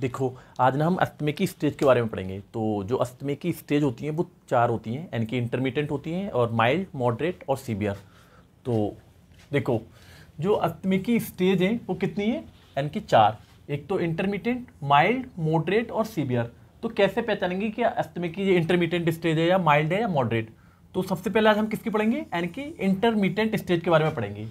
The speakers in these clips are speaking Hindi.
देखो आज ना हम अस्थमे की स्टेज के बारे में पढ़ेंगे तो जो अस्थमे की स्टेज होती हैं वो चार होती हैं यानी कि इंटरमीडियंट होती हैं और माइल्ड मॉडरेट और सीवियर तो देखो जो अस्थमे की स्टेज हैं वो कितनी है यानी कि चार एक तो इंटरमीडियंट माइल्ड मॉडरेट और सीवियर तो कैसे पहचानेंगे कि अस्थमे की ये इंटरमीडियंट स्टेज है या माइल्ड है या मॉडरेट तो सबसे पहले आज हम किसकी पढ़ेंगे यानी कि इंटरमीडियंट स्टेज के बारे में पढ़ेंगे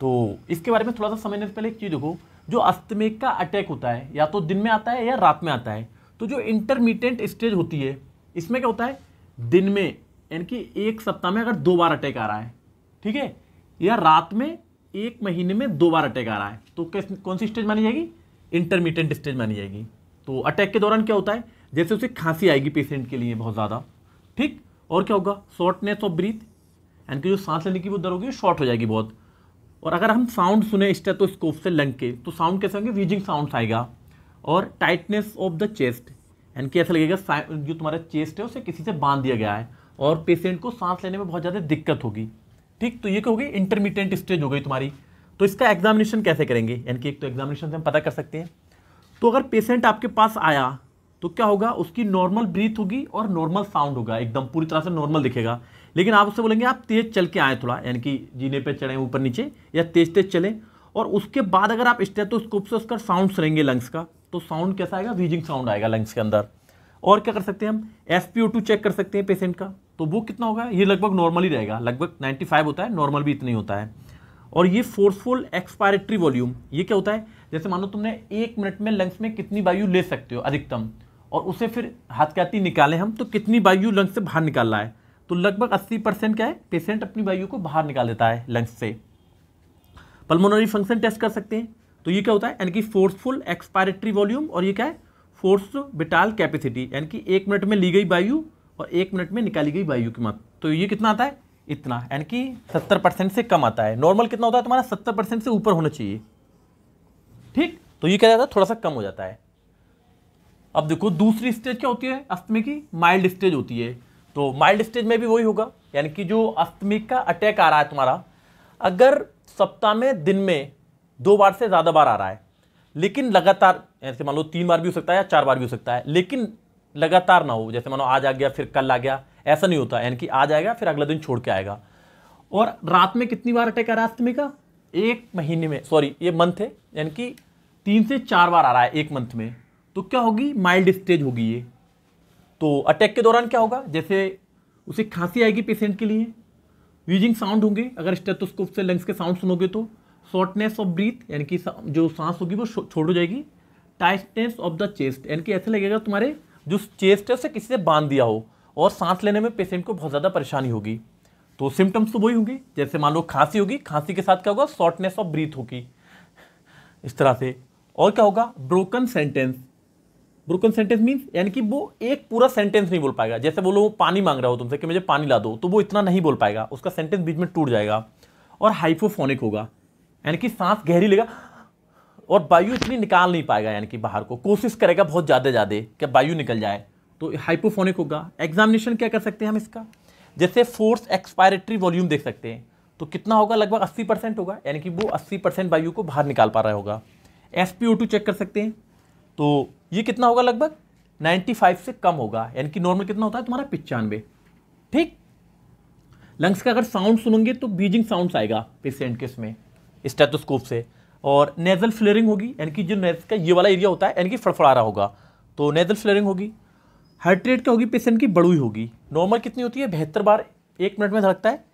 तो इसके बारे में थोड़ा सा समझने से पहले एक चीज़ देखो जो अस्थमेक का अटैक होता है या तो दिन में आता है या रात में आता है तो जो इंटरमीडियंट स्टेज होती है इसमें क्या होता है दिन में यानी कि एक सप्ताह में अगर दो बार अटैक आ रहा है ठीक है या रात में एक महीने में दो बार अटैक आ रहा है तो कौन सी स्टेज मानी जाएगी इंटरमीडियंट स्टेज मानी जाएगी तो अटैक के दौरान क्या होता है जैसे उसे खांसी आएगी पेशेंट के लिए बहुत ज़्यादा ठीक और क्या होगा शॉर्टनेस ऑफ ब्रीथ यानी कि जो सांस लेने की वो दर होगी शॉर्ट हो जाएगी बहुत और अगर हम साउंड सुने स्टेथोस्कोप तो से लंग के तो साउंड कैसे होंगे वीजिंग साउंड आएगा और टाइटनेस ऑफ द चेस्ट यानी कि ऐसा लगेगा जो तुम्हारा चेस्ट है उसे किसी से बांध दिया गया है और पेशेंट को सांस लेने में बहुत ज़्यादा दिक्कत होगी ठीक तो ये क्या होगी इंटरमीडिएट स्टेज हो गई तुम्हारी तो इसका एग्जामिनेशन कैसे करेंगे यानी कि एक तो एग्जामिनेशन से हम पता कर सकते हैं तो अगर पेशेंट आपके पास आया तो क्या होगा उसकी नॉर्मल ब्रीथ होगी और नॉर्मल साउंड होगा एकदम पूरी तरह से नॉर्मल दिखेगा लेकिन आप उससे बोलेंगे आप तेज़ चल के आएँ थोड़ा यानी कि जीने पर चढ़ें ऊपर नीचे या तेज़ तेज़ चलें और उसके बाद अगर आप स्टेथोस्कोप से उसका साउंड सुनेंगे लंग्स का तो साउंड कैसा आएगा वीजिंग साउंड आएगा लंग्स के अंदर और क्या कर सकते हैं हम एस चेक कर सकते हैं पेशेंट का तो वो कितना होगा ये लगभग नॉर्मल ही रहेगा लगभग फाइव होता है नॉर्मल भी इतना ही होता है और ये फोर्सफुल एक्सपायरेटरी वॉल्यूम ये क्या होता है जैसे मानो तुमने एक मिनट में लंग्स में कितनी वायु ले सकते हो अधिकतम और उसे फिर हाथ काती निकालें हम तो कितनी वायु लंग्स से बाहर निकालना है तो लगभग 80 परसेंट क्या है पेशेंट अपनी वायु को बाहर निकाल देता है लंग्स से पल्मोनरी फंक्शन टेस्ट कर सकते हैं तो ये क्या होता है यानी कि फोर्सफुल एक्सपायरेटरी वॉल्यूम और ये क्या है फोर्स बिटाल कैपेसिटी यानी कि एक मिनट में ली गई वायु और एक मिनट में निकाली गई वायु की मत तो ये कितना आता है इतना यानी कि सत्तर परसेंट से कम आता है नॉर्मल कितना होता है तुम्हारा सत्तर परसेंट से ऊपर होना चाहिए ठीक तो ये क्या जाता है थोड़ा सा कम हो जाता है अब देखो दूसरी स्टेज क्या होती है अस्थमे की माइल्ड स्टेज होती है तो माइल्ड स्टेज में भी वही होगा यानी कि जो अस्थमिक का अटैक आ रहा है तुम्हारा अगर सप्ताह में दिन में दो बार से ज़्यादा बार आ रहा है लेकिन लगातार ऐसे मान लो तीन बार भी हो सकता है या चार बार भी हो सकता है लेकिन लगातार ना हो जैसे मानो आज आ गया फिर कल आ गया ऐसा नहीं होता यानी कि आज आएगा फिर अगला दिन छोड़ के आएगा और रात में कितनी बार अटैक आ रहा है अस्थमी का एक महीने में सॉरी ये मंथ है यानी कि तीन से चार बार आ रहा है एक मंथ में तो क्या होगी माइल्ड स्टेज होगी ये तो अटैक के दौरान क्या होगा जैसे उसे खांसी आएगी पेशेंट के लिए व्यूजिंग साउंड होंगे अगर स्टेथोस्कोप से लंग्स के साउंड सुनोगे तो शॉर्टनेस ऑफ ब्रीथ यानी कि जो सांस होगी वो छोड़ हो जाएगी टाइटनेस ऑफ द चेस्ट यानी कि ऐसे लगेगा तुम्हारे जो चेस्ट है उसे किसी से बांध दिया हो और सांस लेने में पेशेंट को बहुत ज़्यादा परेशानी होगी तो सिम्टम्स तो वही होंगे जैसे मान लो खांसी होगी खांसी के साथ क्या होगा शॉर्टनेस ऑफ ब्रीथ होगी इस तरह से और क्या होगा broken sentence broken sentence means यानी कि वो एक पूरा सेंटेंस नहीं बोल पाएगा जैसे बोलो वो पानी मांग रहा हो तुमसे कि मुझे पानी ला दो तो वो इतना नहीं बोल पाएगा उसका सेंटेंस बीच में टूट जाएगा और हाइपोफोनिक होगा यानी कि सांस गहरी लेगा और वायु इतनी निकाल नहीं पाएगा यानी कि बाहर को कोशिश करेगा बहुत ज़्यादा ज़्यादा कि वायु निकल जाए तो हाइपोफोनिक होगा एग्जामिनेशन क्या कर सकते हैं हम इसका जैसे फोर्स एक्सपायरेटरी वॉल्यूम देख सकते हैं तो कितना होगा लगभग 80 परसेंट होगा यानी कि वो 80 परसेंट वायु को बाहर निकाल पा रहा होगा एस चेक कर सकते हैं तो ये कितना होगा लगभग 95 से कम होगा यानी कि नॉर्मल कितना होता है तुम्हारा पिचानवे ठीक लंग्स का अगर साउंड सुनोगे तो बीजिंग साउंड आएगा पेशेंट के इसमें स्टेथोस्कोप से और नेजल फ्लेयरिंग होगी यानी कि जो नेज का ये वाला एरिया होता है यानी कि फड़फड़ा रहा होगा तो नेजल फ्लेयरिंग होगी हार्ट रेट क्या होगी पेशेंट की बढ़ुई होगी नॉर्मल कितनी होती है बेहतर बार एक मिनट में धड़कता है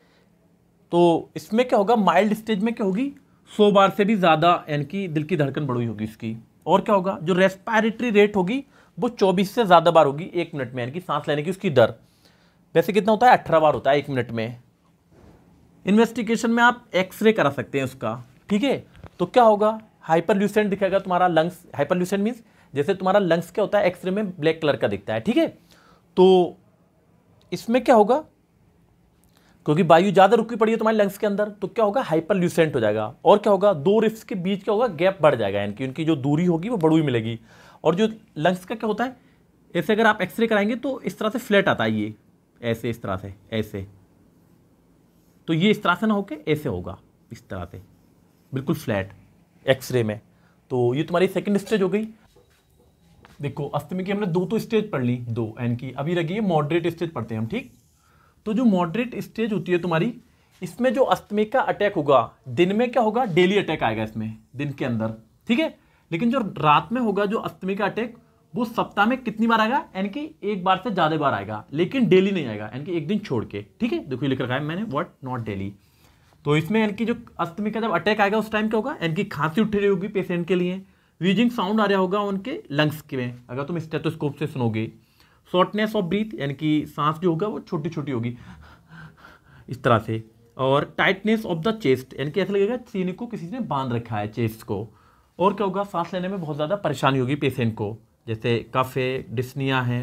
तो इसमें क्या होगा माइल्ड स्टेज में क्या होगी सौ बार से भी ज़्यादा यानी कि दिल की धड़कन बढ़ुई होगी इसकी और क्या होगा जो रेस्पायरेटरी रेट होगी वो 24 से ज़्यादा बार होगी एक मिनट में यानी कि सांस लेने की उसकी दर वैसे कितना होता है अठारह बार होता है एक मिनट में इन्वेस्टिगेशन में आप एक्सरे करा सकते हैं उसका ठीक है तो क्या होगा हाइपरल्यूसेंट दिखेगा तुम्हारा लंग्स हाइपरल्यूसेंट मीन्स जैसे तुम्हारा लंग्स क्या होता है एक्सरे में ब्लैक कलर का दिखता है ठीक है तो इसमें क्या होगा क्योंकि वायु ज़्यादा रुकी पड़ी है तुम्हारे लंग्स के अंदर तो क्या होगा हाइपर ल्यूसेंट हो जाएगा और क्या होगा दो रिफ्स के बीच क्या होगा गैप बढ़ जाएगा यानी कि उनकी जो दूरी होगी वो बड़ी मिलेगी और जो लंग्स का क्या होता है ऐसे अगर आप एक्सरे कराएंगे तो इस तरह से फ्लैट आता है ये ऐसे इस तरह से ऐसे तो ये इस तरह से ना होकर ऐसे होगा इस तरह से बिल्कुल फ्लैट एक्सरे में तो ये तुम्हारी सेकेंड स्टेज हो गई देखो अस्थमी की हमने दो तो स्टेज पढ़ ली दो एंड की अभी रखिए मॉडरेट स्टेज पढ़ते हैं हम ठीक तो जो मॉडरेट स्टेज होती है तुम्हारी इसमें जो अस्थमे का अटैक होगा दिन में क्या होगा डेली अटैक आएगा इसमें दिन के अंदर ठीक है लेकिन जो रात में होगा जो अस्थमे का अटैक वो सप्ताह में कितनी बार आएगा यानी कि एक बार से ज़्यादा बार आएगा लेकिन डेली नहीं आएगा यानी कि एक दिन छोड़ के ठीक है देखो लिख रखा है मैंने वट नॉट डेली तो इसमें यानी कि जो अस्थमे का जब अटैक आएगा उस टाइम क्या होगा यानी कि खांसी उठ रही होगी पेशेंट के लिए वीजिंग साउंड आ रहा होगा उनके लंग्स के में अगर तुम स्टेटोस्कोप से सुनोगे शॉर्टनेस ऑफ ब्रीथ यानी कि सांस जो होगा वो छोटी छोटी होगी इस तरह से और टाइटनेस ऑफ द चेस्ट यानी कि ऐसा लगेगा सीने को किसी ने बांध रखा है चेस्ट को और क्या होगा सांस लेने में बहुत ज़्यादा परेशानी होगी पेशेंट को जैसे कफ है डिस्निया है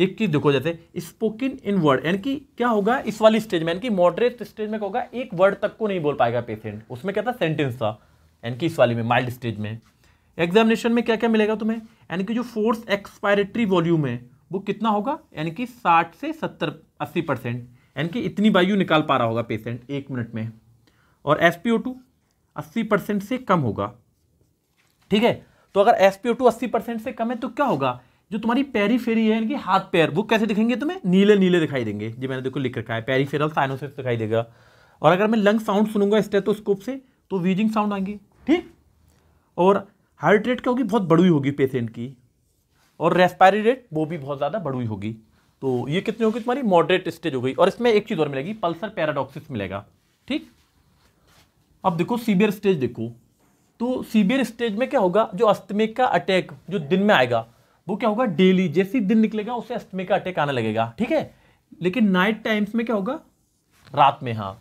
एक चीज़ देखो जैसे स्पोकिन इन वर्ड यानी कि क्या होगा इस वाली स्टेज में यानी कि मॉडरेट स्टेज में क्या होगा एक वर्ड तक को नहीं बोल पाएगा पेशेंट उसमें क्या था सेंटेंस था यानी कि इस वाली में माइल्ड स्टेज में एग्जामिनेशन में क्या क्या मिलेगा तुम्हें यानी कि जो फोर्स एक्सपायरेटरी वॉल्यूम है वो कितना होगा यानी कि साठ से सत्तर अस्सी परसेंट यानी कि इतनी वायु निकाल पा रहा होगा पेशेंट एक मिनट में और एस पी ओ टू अस्सी परसेंट से कम होगा ठीक है तो अगर एस पी ओ टू अस्सी परसेंट से कम है तो क्या होगा जो तुम्हारी फेरी है यानी कि हाथ पैर वो कैसे दिखेंगे तुम्हें नीले नीले दिखाई देंगे जी मैंने देखो लिख रखा है फेरल साइनोसिस दिखाई देगा और अगर मैं लंग साउंड सुनूंगा स्टेथोस्कोप से तो वीजिंग साउंड आएंगे ठीक और हार्ट रेट क्या होगी बहुत बड़ी होगी पेशेंट की और रेस्पायरी रेट वो भी बहुत ज़्यादा बढ़ी होगी तो ये कितनी होगी तुम्हारी मॉडरेट स्टेज हो गई और इसमें एक चीज़ और मिलेगी पल्सर पैराडॉक्सिस मिलेगा ठीक अब देखो सीबियर स्टेज देखो तो सीबियर स्टेज में क्या होगा जो अस्थमे का अटैक जो दिन में आएगा वो क्या होगा डेली जैसे दिन निकलेगा उसे अस्थमे का अटैक आने लगेगा ठीक है लेकिन नाइट टाइम्स में क्या होगा रात में हाँ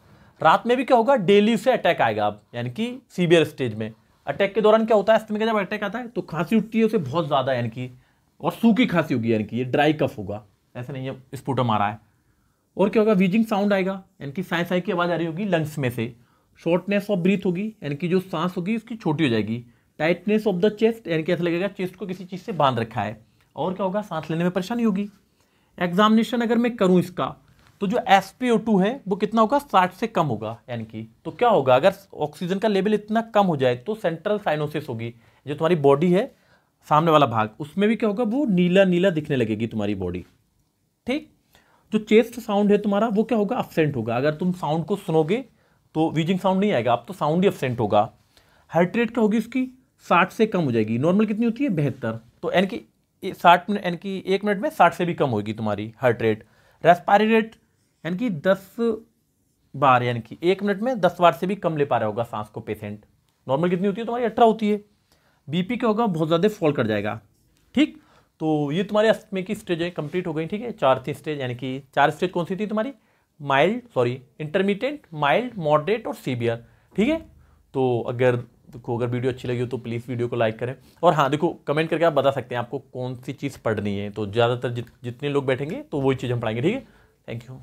रात में भी क्या होगा डेली उसे अटैक आएगा अब यानी कि सीबियर स्टेज में अटैक के दौरान क्या होता है अस्थमे का जब अटैक आता है तो खांसी उठती है उसे बहुत ज़्यादा यानी कि और सूखी खांसी होगी यानी कि ये ड्राई कफ होगा ऐसा नहीं है स्पूटम आ रहा है और क्या होगा वीजिंग साउंड आएगा यानी कि साई साई की आवाज़ आ रही होगी लंग्स में से शॉर्टनेस ऑफ ब्रीथ होगी यानी कि जो सांस होगी उसकी छोटी हो जाएगी टाइटनेस ऑफ द चेस्ट यानी कि ऐसा लगेगा चेस्ट को किसी चीज़ से बांध रखा है और क्या होगा सांस लेने में परेशानी होगी एग्जामिनेशन अगर मैं करूँ इसका तो जो एस है वो कितना होगा साठ से कम होगा यानी कि तो क्या होगा अगर ऑक्सीजन का लेवल इतना कम हो जाए तो सेंट्रल साइनोसिस होगी जो तुम्हारी बॉडी है सामने वाला भाग उसमें भी क्या होगा वो नीला नीला दिखने लगेगी तुम्हारी बॉडी ठीक जो चेस्ट साउंड है तुम्हारा वो क्या होगा अपसेंट होगा अगर तुम साउंड को सुनोगे तो वीजिंग साउंड नहीं आएगा आप तो साउंड ही अपसेंट होगा हार्ट रेट क्या होगी उसकी साठ से कम हो जाएगी नॉर्मल कितनी होती है बेहतर तो यानी कि साठ मिनट यानी कि एक मिनट में साठ से भी कम होगी तुम्हारी हार्ट रेट रेस्पायरी रेट यानी कि दस बार यानी कि एक मिनट में दस बार से भी कम ले पा रहा होगा सांस को पेशेंट नॉर्मल कितनी होती है तुम्हारी अठारह होती है बीपी क्या होगा बहुत ज़्यादा फॉल कर जाएगा ठीक तो ये तुम्हारे अस्थमे की स्टेज है कंप्लीट हो गई ठीक है चार थी स्टेज यानी कि चार स्टेज कौन सी थी तुम्हारी mild sorry intermediate mild moderate और सीवियर ठीक है तो अगर देखो अगर वीडियो अच्छी लगी हो तो प्लीज़ वीडियो को लाइक करें और हाँ देखो कमेंट करके आप बता सकते हैं आपको कौन सी चीज़ पढ़नी है तो ज़्यादातर जित, जितने लोग बैठेंगे तो वही चीज़ हम पढ़ाएंगे ठीक है थैंक यू